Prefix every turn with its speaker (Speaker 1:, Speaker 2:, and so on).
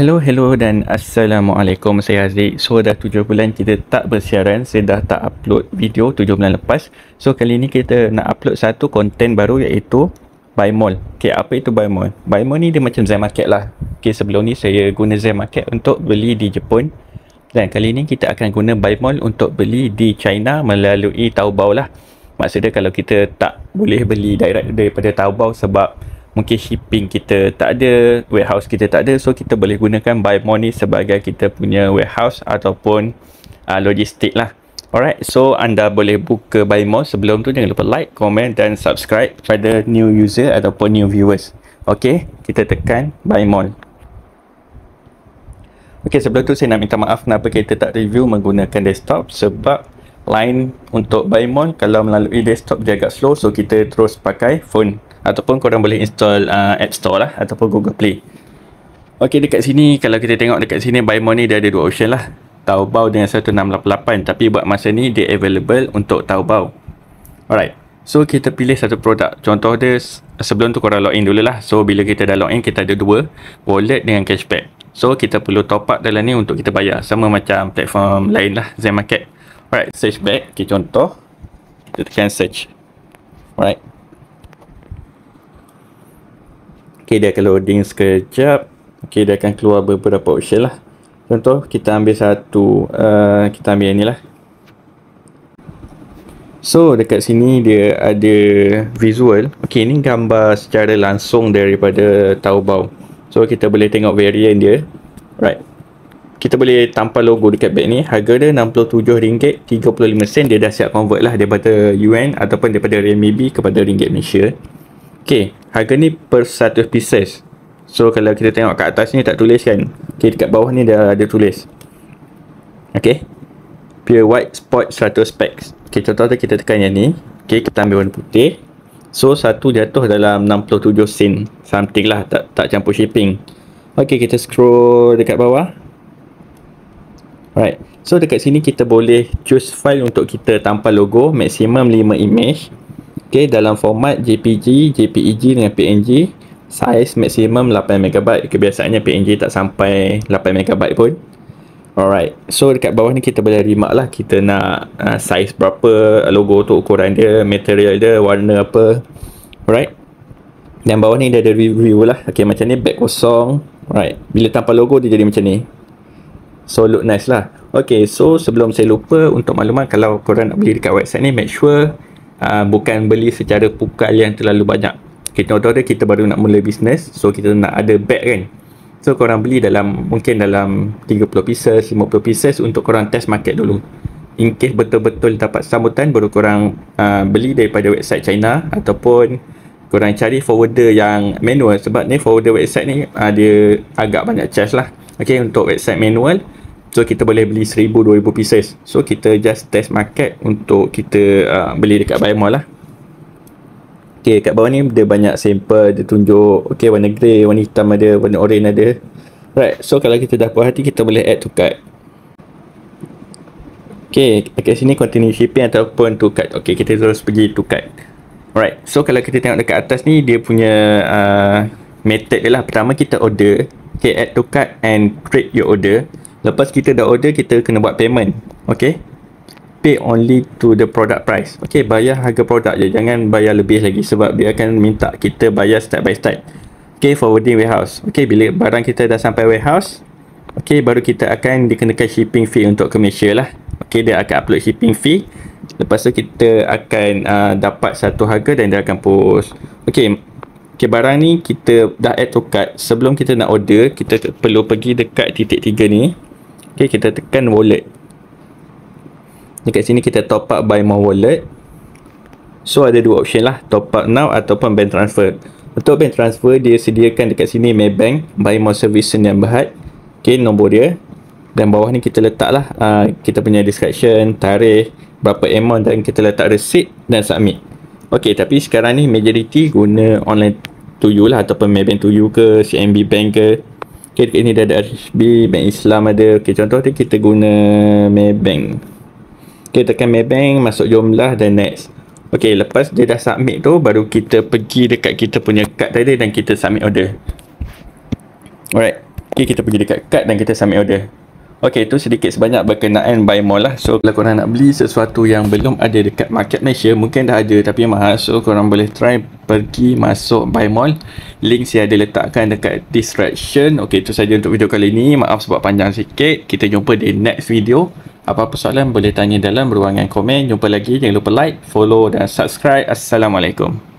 Speaker 1: Hello, hello dan Assalamualaikum. Saya Aziz. So, dah 7 bulan kita tak bersiaran. Saya dah tak upload video 7 bulan lepas. So, kali ni kita nak upload satu konten baru iaitu Buy Mall. Okay, apa itu Buy Mall? Buy Mall ni dia macam Zen Market lah. Okay, sebelum ni saya guna Zen Market untuk beli di Jepun. Dan kali ni kita akan guna Buy Mall untuk beli di China melalui Taobao lah. Maksudnya kalau kita tak boleh beli direct daripada Taobao sebab mungkin shipping kita tak ada warehouse kita tak ada so kita boleh gunakan buy more ni sebagai kita punya warehouse ataupun uh, logistik lah alright so anda boleh buka buy more sebelum tu jangan lupa like comment dan subscribe pada new user ataupun new viewers Okay, kita tekan buy more Okay, sebelum tu saya nak minta maaf kenapa kita tak review menggunakan desktop sebab lain untuk buy kalau melalui desktop dia agak slow so kita terus pakai phone ataupun korang boleh install uh, App Store lah ataupun Google Play. Okey dekat sini kalau kita tengok dekat sini Buy Money dia ada dua option lah. Taobao dengan 1688 tapi buat masa ni dia available untuk Taobao. Alright. So kita pilih satu produk. Contoh dia sebelum tu korang in dulu lah. So bila kita dah in kita ada dua wallet dengan cashback. So kita perlu top up dalam ni untuk kita bayar. Sama macam platform lain lah Zen Market. Alright search back. Okay contoh. Kita tekan search. Alright. Okey dia akan loading sekejap. Okey dia akan keluar beberapa option lah. Contoh kita ambil satu uh, kita ambil lah. So dekat sini dia ada visual. Okey ni gambar secara langsung daripada Taobao. So kita boleh tengok varian dia. Right. Kita boleh tampal logo dekat beg ni. Harga dia RM67.35 dia dah siap convert lah daripada yuan ataupun daripada RMB kepada ringgit Malaysia. Okey, harga ni per satu pieces. So, kalau kita tengok kat atas ni tak tulis kan. Okay, dekat bawah ni dah ada tulis. Okey, Pure white spot 100 packs. Okay, contoh tu kita tekan yang ni. Okey, kita ambil warna putih. So, satu jatuh dalam 67 sen. Something lah, tak, tak campur shipping. Okey, kita scroll dekat bawah. Alright. So, dekat sini kita boleh choose file untuk kita tanpa logo. maksimum 5 image. Okey, dalam format JPG, JPEG dengan PNG, size maksimum 8MB. Kebiasaannya PNG tak sampai 8MB pun. Alright, so dekat bawah ni kita boleh remark lah kita nak uh, size berapa, logo tu ukuran dia, material dia, warna apa. Alright, dan bawah ni dia ada review lah. Okay, macam ni back kosong. Alright, bila tanpa logo dia jadi macam ni. So, look nice lah. Okay, so sebelum saya lupa untuk maklumat kalau korang nak beli dekat website ni, make sure Ah, bukan beli secara pukal yang terlalu banyak kita okay, order kita baru nak mula bisnes so kita nak ada bag kan so korang beli dalam mungkin dalam 30 pieces 50 pieces untuk korang test market dulu in case betul-betul dapat sambutan baru korang uh, beli daripada website China ataupun korang cari forwarder yang manual sebab ni forwarder website ni ada ah, uh, agak banyak charge lah Okay, untuk website manual, So kita boleh beli 1000 2000 pieces. So kita just test market untuk kita uh, beli dekat buy mall lah. Okey, kat bawah ni dia banyak sampel dia tunjuk. Okey, warna grey, warna hitam ada, warna oren ada. Right. So kalau kita dah puas hati kita boleh add to cart. Okey, dekat sini continue shipping ataupun to cart. Okey, kita terus pergi to cart. Alright. So kalau kita tengok dekat atas ni dia punya uh, method dia lah. Pertama kita order, okey add to cart and create your order. Lepas kita dah order, kita kena buat payment. Okay. Pay only to the product price. Okay, bayar harga produk je. Jangan bayar lebih lagi sebab dia akan minta kita bayar step by step. Okay, forwarding warehouse. Okay, bila barang kita dah sampai warehouse, okay, baru kita akan dikenakan shipping fee untuk ke Malaysia lah. Okay, dia akan upload shipping fee. Lepas tu kita akan uh, dapat satu harga dan dia akan post. Okay, okay barang ni kita dah add to cart. Sebelum kita nak order, kita perlu pergi dekat titik tiga ni. Okay, kita tekan wallet. Dekat sini kita top up buy more wallet. So ada dua option lah, top up now ataupun bank transfer. Untuk bank transfer, dia sediakan dekat sini Maybank, buy more service yang berhad. Okay, nombor dia. Dan bawah ni kita letak lah, uh, kita punya description, tarikh, berapa amount dan kita letak receipt dan submit. Okay, tapi sekarang ni majority guna online to you lah ataupun Maybank to you ke, CMB bank ke. Okay, dekat sini dah ada RHB, Bank Islam ada. okey. contoh dia kita guna Maybank. Okay, tekan Maybank, masuk jumlah dan next. okey. lepas dia dah submit tu, baru kita pergi dekat kita punya card tadi dan kita submit order. Alright. Okay, kita pergi dekat card dan kita submit order. Okey itu sedikit sebanyak berkenaan buy more lah. So kalau korang nak beli sesuatu yang belum ada dekat market Malaysia mungkin dah ada tapi mahal. So korang boleh try pergi masuk buy more. Link saya ada letakkan dekat description. Okey itu saja untuk video kali ini. Maaf sebab panjang sikit. Kita jumpa di next video. Apa-apa soalan boleh tanya dalam ruangan komen. Jumpa lagi. Jangan lupa like, follow dan subscribe. Assalamualaikum.